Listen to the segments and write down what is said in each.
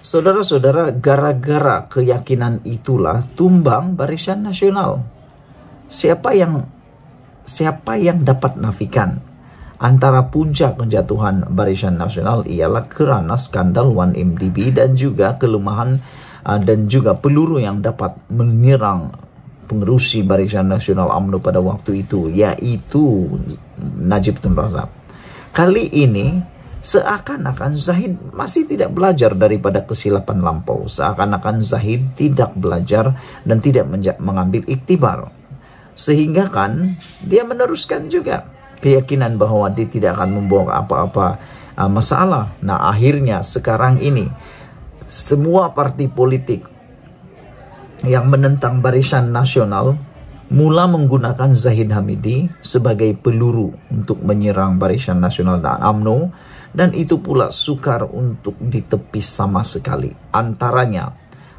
Saudara-saudara, gara-gara keyakinan itulah tumbang barisan nasional. Siapa yang siapa yang dapat nafikan antara puncak kejatuhan barisan nasional ialah kerana skandal 1MDB dan juga kelemahan uh, dan juga peluru yang dapat menyerang pengerusi barisan nasional AMNO pada waktu itu yaitu Najib Tun Razak. Kali ini Seakan-akan Zahid masih tidak belajar daripada kesilapan lampau. Seakan-akan Zahid tidak belajar dan tidak mengambil iktibar. Sehingga kan dia meneruskan juga keyakinan bahwa dia tidak akan membawa apa-apa uh, masalah. Nah akhirnya sekarang ini semua parti politik yang menentang barisan nasional mula menggunakan Zahid Hamidi sebagai peluru untuk menyerang Barisan Nasional dan AMNO dan itu pula sukar untuk ditepis sama sekali. Antaranya,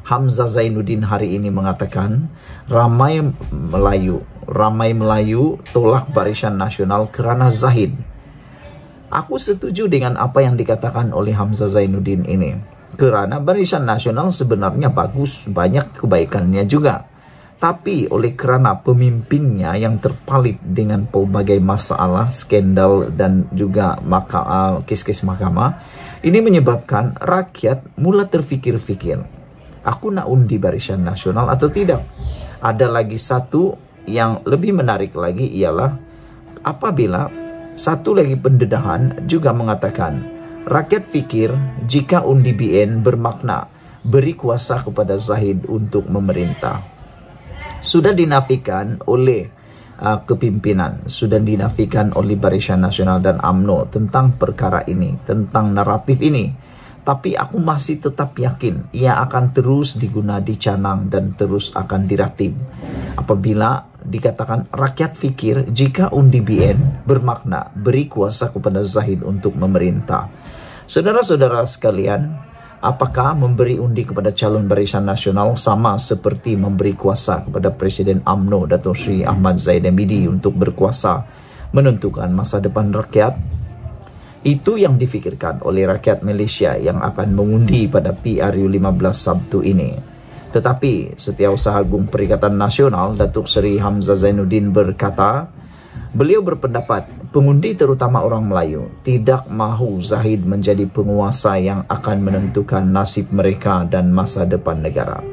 Hamzah Zainuddin hari ini mengatakan, ramai Melayu, ramai Melayu tolak barisan nasional kerana Zahid. Aku setuju dengan apa yang dikatakan oleh Hamzah Zainuddin ini. Kerana barisan nasional sebenarnya bagus, banyak kebaikannya juga. Tapi oleh kerana pemimpinnya yang terpalit dengan pelbagai masalah, skandal dan juga maka, uh, kes-kes mahkamah, ini menyebabkan rakyat mula terfikir-fikir, aku nak undi barisan nasional atau tidak. Ada lagi satu yang lebih menarik lagi ialah apabila satu lagi pendedahan juga mengatakan rakyat fikir jika undi BN bermakna beri kuasa kepada Zahid untuk memerintah sudah dinafikan oleh uh, kepimpinan, sudah dinafikan oleh Barisan Nasional dan AMNO tentang perkara ini, tentang naratif ini. Tapi aku masih tetap yakin ia akan terus diguna dicanang dan terus akan diratib. Apabila dikatakan rakyat fikir jika undi BN bermakna beri kuasa kepada Zahid untuk memerintah. Saudara-saudara sekalian, apakah memberi undi kepada calon barisan nasional sama seperti memberi kuasa kepada Presiden AMNO Datuk Sri Ahmad Zaid Hamidi untuk berkuasa menentukan masa depan rakyat? Itu yang difikirkan oleh rakyat Malaysia yang akan mengundi pada PRU 15 Sabtu ini. Tetapi Setiausaha Agung Perikatan Nasional Datuk Seri Hamzah Zainuddin berkata, beliau berpendapat Pengundi terutama orang Melayu tidak mahu Zahid menjadi penguasa yang akan menentukan nasib mereka dan masa depan negara.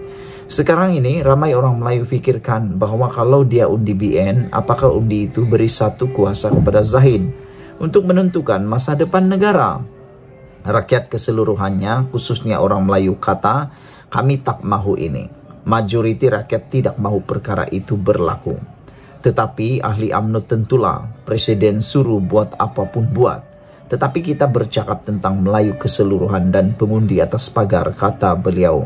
Sekarang ini ramai orang Melayu fikirkan bahwa kalau dia undi BN, apakah undi itu beri satu kuasa kepada Zahid untuk menentukan masa depan negara. Rakyat keseluruhannya, khususnya orang Melayu kata, kami tak mahu ini. Majoriti rakyat tidak mahu perkara itu berlaku. Tetapi ahli UMNO tentulah presiden suruh buat apapun buat. Tetapi kita bercakap tentang Melayu keseluruhan dan pengundi atas pagar, kata beliau.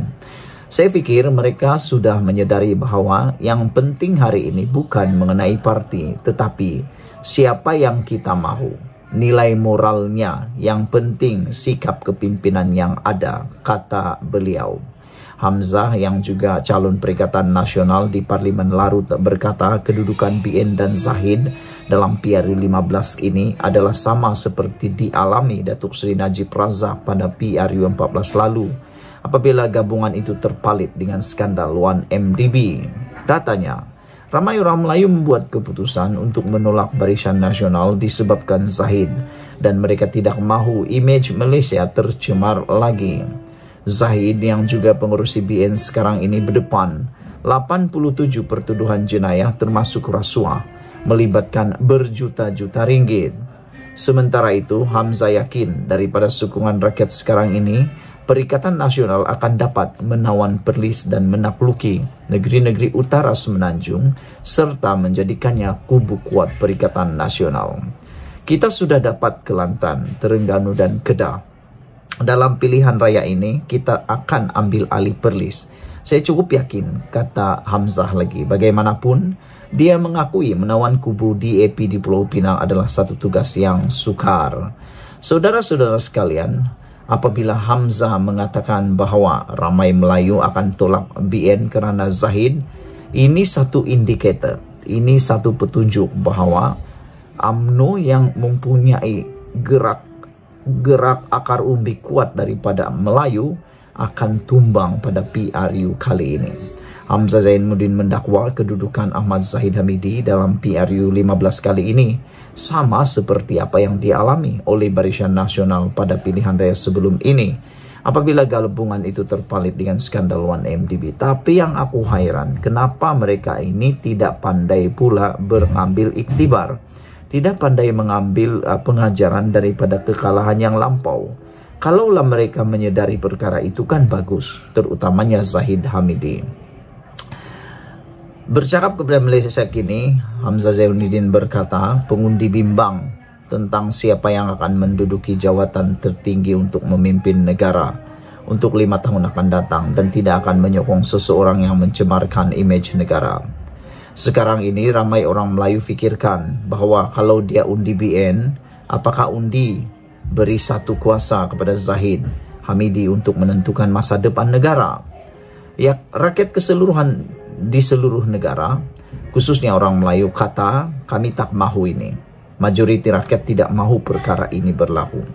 Saya pikir mereka sudah menyadari bahwa yang penting hari ini bukan mengenai parti, tetapi siapa yang kita mahu, nilai moralnya, yang penting sikap kepimpinan yang ada, kata beliau. Hamzah yang juga calon Perikatan Nasional di Parlemen Larut berkata kedudukan BN dan Zahid dalam PRU 15 ini adalah sama seperti dialami Datuk Seri Najib Razak pada PRU 14 lalu apabila gabungan itu terpalit dengan skandal 1MDB. Katanya, Ramai orang Melayu membuat keputusan untuk menolak barisan nasional disebabkan Zahid dan mereka tidak mahu image Malaysia tercemar lagi. Zahid yang juga pengurus CBN sekarang ini berdepan 87 pertuduhan jenayah termasuk rasuah melibatkan berjuta-juta ringgit. Sementara itu, Hamzah yakin daripada sukungan rakyat sekarang ini, Perikatan Nasional akan dapat menawan perlis dan menakluki negeri-negeri utara semenanjung serta menjadikannya kubu kuat Perikatan Nasional. Kita sudah dapat Kelantan, Terengganu dan Kedah dalam pilihan raya ini kita akan ambil alih Perlis. Saya cukup yakin, kata Hamzah lagi. Bagaimanapun, dia mengakui menawan kubu DAP di Pulau Pinang adalah satu tugas yang sukar. Saudara-saudara sekalian, apabila Hamzah mengatakan bahawa ramai Melayu akan tolak BN kerana Zahid, ini satu indikator, ini satu petunjuk bahawa UMNO yang mempunyai gerak gerak akar umbi kuat daripada Melayu akan tumbang pada PRU kali ini. Hamzah Zainuddin mendakwa kedudukan Ahmad Zahid Hamidi dalam PRU 15 kali ini sama seperti apa yang dialami oleh Barisan Nasional pada pilihan raya sebelum ini apabila galungan itu terpalit dengan skandal 1MDB. Tapi yang aku hairan, kenapa mereka ini tidak pandai pula mengambil iktibar? tidak pandai mengambil uh, pengajaran daripada kekalahan yang lampau. Kalaulah mereka menyadari perkara itu kan bagus, terutamanya Zahid Hamidi. Bercakap kepada Malaysia kini, Hamzah Zainuddin berkata, pengundi bimbang tentang siapa yang akan menduduki jawatan tertinggi untuk memimpin negara untuk lima tahun akan datang dan tidak akan menyokong seseorang yang mencemarkan imej negara sekarang ini ramai orang Melayu pikirkan bahwa kalau dia undi BN, apakah undi beri satu kuasa kepada Zahid Hamidi untuk menentukan masa depan negara? Ya, rakyat keseluruhan di seluruh negara, khususnya orang Melayu kata, kami tak mahu ini. Majoriti rakyat tidak mahu perkara ini berlaku.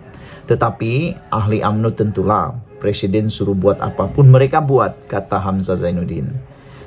Tetapi ahli UMNO tentulah presiden suruh buat apapun mereka buat, kata Hamzah Zainuddin.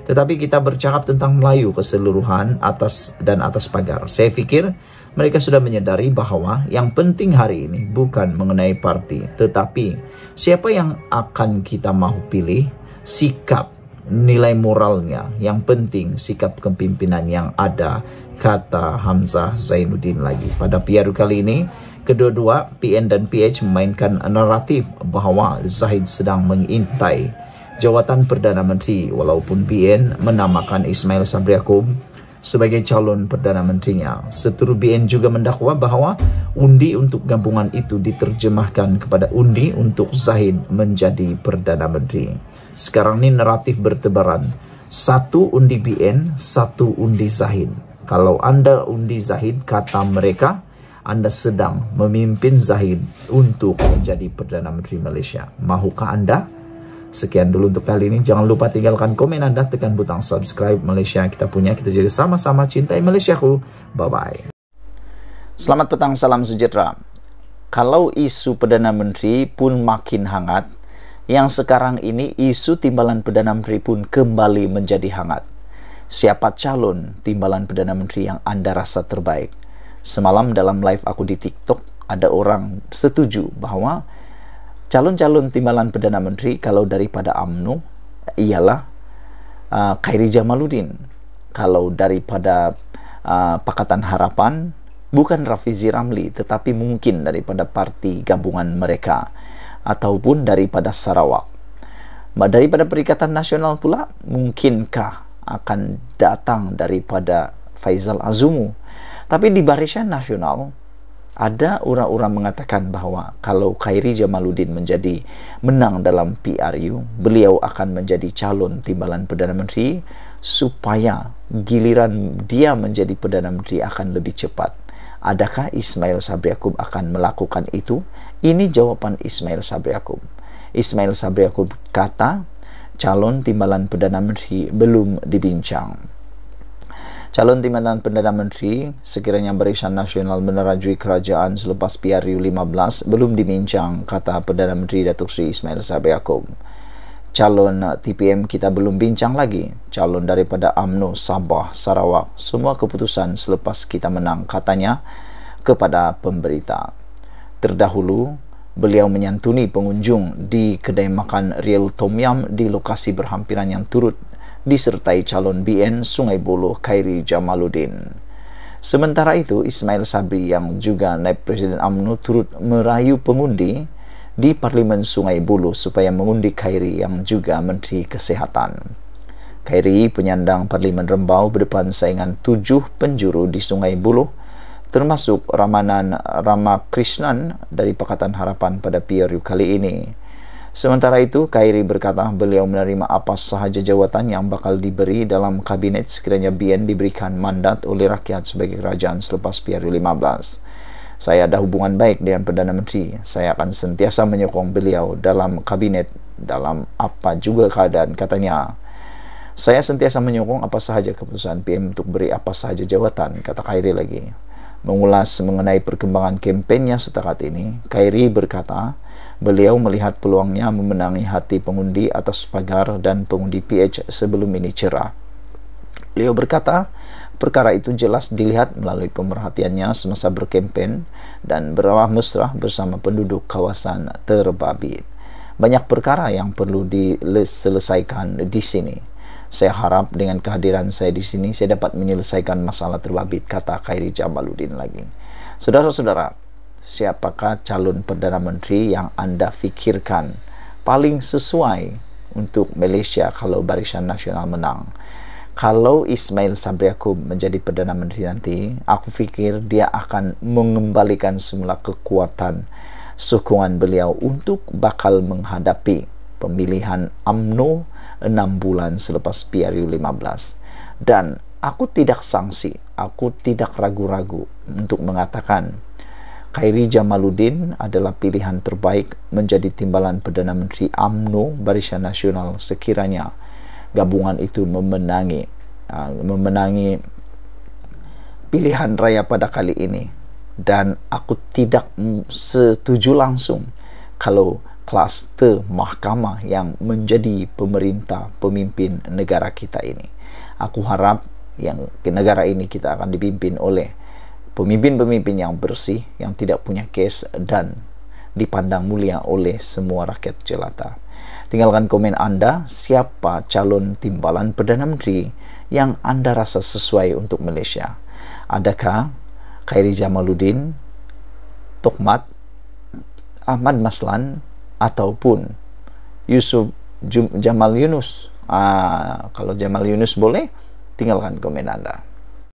Tetapi kita bercakap tentang Melayu keseluruhan atas dan atas pagar. Saya pikir mereka sudah menyadari bahwa yang penting hari ini bukan mengenai parti, tetapi siapa yang akan kita mau pilih, sikap, nilai moralnya, yang penting sikap kepimpinan yang ada, kata Hamzah Zainuddin lagi. Pada piaru kali ini, kedua-dua PN dan PH memainkan naratif bahwa Zahid sedang mengintai jawatan Perdana Menteri walaupun BN menamakan Ismail Sabri Yaakob sebagai calon Perdana Menterinya. Seturut BN juga mendakwa bahawa undi untuk gabungan itu diterjemahkan kepada undi untuk Zahid menjadi Perdana Menteri. Sekarang ni naratif bertebaran. Satu undi BN, satu undi Zahid. Kalau anda undi Zahid, kata mereka, anda sedang memimpin Zahid untuk menjadi Perdana Menteri Malaysia. Mahukah anda? Sekian dulu untuk kali ini. Jangan lupa tinggalkan komen Anda, tekan butang subscribe Malaysia yang kita punya. Kita jadi sama-sama cintai Malaysia ku Bye-bye. Selamat petang, salam sejahtera. Kalau isu Perdana Menteri pun makin hangat, yang sekarang ini isu timbalan Perdana Menteri pun kembali menjadi hangat. Siapa calon timbalan Perdana Menteri yang Anda rasa terbaik? Semalam dalam live aku di TikTok, ada orang setuju bahwa calon-calon timbalan Perdana Menteri kalau daripada AMNO ialah uh, Khairi Jamaluddin. Kalau daripada uh, Pakatan Harapan bukan Rafizi Ramli tetapi mungkin daripada parti gabungan mereka ataupun daripada Sarawak. Daripada Perikatan Nasional pula mungkinkah akan datang daripada Faizal Azumu. Tapi di barisan nasional ada orang-orang mengatakan bahwa kalau Khairi Jamaluddin menjadi menang dalam PRU, beliau akan menjadi calon timbalan Perdana Menteri supaya giliran dia menjadi Perdana Menteri akan lebih cepat. Adakah Ismail Sabri Yaakob akan melakukan itu? Ini jawaban Ismail Sabri Yaakob. Ismail Sabri Yaakob kata, calon timbalan Perdana Menteri belum dibincang. Calon Timbalan Perdana Menteri sekiranya Barisan Nasional menerajui kerajaan selepas PRU 15 belum dibincang, kata Perdana Menteri Datuk Seri Ismail Sabri Yaakob. Calon TPM kita belum bincang lagi. Calon daripada UMNO, Sabah, Sarawak, semua keputusan selepas kita menang, katanya kepada pemberita. Terdahulu, beliau menyantuni pengunjung di kedai makan Real Tom Yam di lokasi berhampiran yang turut disertai calon BN Sungai Buloh Khairi Jamaluddin. Sementara itu, Ismail Sabri yang juga naib Presiden UMNO turut merayu pengundi di Parlimen Sungai Buloh supaya mengundi Khairi yang juga Menteri Kesehatan. Khairi penyandang Parlimen Rembau berdepan saingan tujuh penjuru di Sungai Buloh termasuk Ramanan Ramakrishnan dari Pakatan Harapan pada PRU kali ini. Sementara itu, Kairi berkata beliau menerima apa sahaja jawatan yang bakal diberi dalam kabinet sekiranya BN diberikan mandat oleh rakyat sebagai kerajaan selepas PRU15. Saya ada hubungan baik dengan Perdana Menteri. Saya akan sentiasa menyokong beliau dalam kabinet dalam apa juga keadaan katanya. Saya sentiasa menyokong apa sahaja keputusan PM untuk beri apa sahaja jawatan, kata Kairi lagi. Mengulas mengenai perkembangan kampanyenya setakat ini, Kairi berkata, Beliau melihat peluangnya memenangi hati pengundi atas pagar dan pengundi PH sebelum ini cerah. Beliau berkata, perkara itu jelas dilihat melalui pemerhatiannya semasa berkempen dan berawah mesra bersama penduduk kawasan terbabit. Banyak perkara yang perlu diselesaikan di sini. Saya harap dengan kehadiran saya di sini saya dapat menyelesaikan masalah terbabit, kata Khairi Jamaluddin lagi. Saudara-saudara, siapakah calon Perdana Menteri yang Anda fikirkan paling sesuai untuk Malaysia kalau Barisan Nasional menang. Kalau Ismail Sabri Yaakob menjadi Perdana Menteri nanti, aku fikir dia akan mengembalikan semula kekuatan sokongan beliau untuk bakal menghadapi pemilihan AMNO 6 bulan selepas PRU15. Dan aku tidak sangsi, aku tidak ragu-ragu untuk mengatakan Khairi Jamaluddin adalah pilihan terbaik menjadi timbalan Perdana Menteri AMNO Barisan Nasional sekiranya gabungan itu memenangi uh, memenangi pilihan raya pada kali ini dan aku tidak setuju langsung kalau kluster mahkamah yang menjadi pemerintah pemimpin negara kita ini aku harap yang negara ini kita akan dipimpin oleh pemimpin-pemimpin yang bersih, yang tidak punya case dan dipandang mulia oleh semua rakyat jelata. Tinggalkan komen Anda siapa calon timbalan Perdana Menteri yang Anda rasa sesuai untuk Malaysia. Adakah Khairi Jamaluddin, Tokmat, Ahmad Maslan, ataupun Yusuf Jamal Yunus? Ah, kalau Jamal Yunus boleh, tinggalkan komen Anda.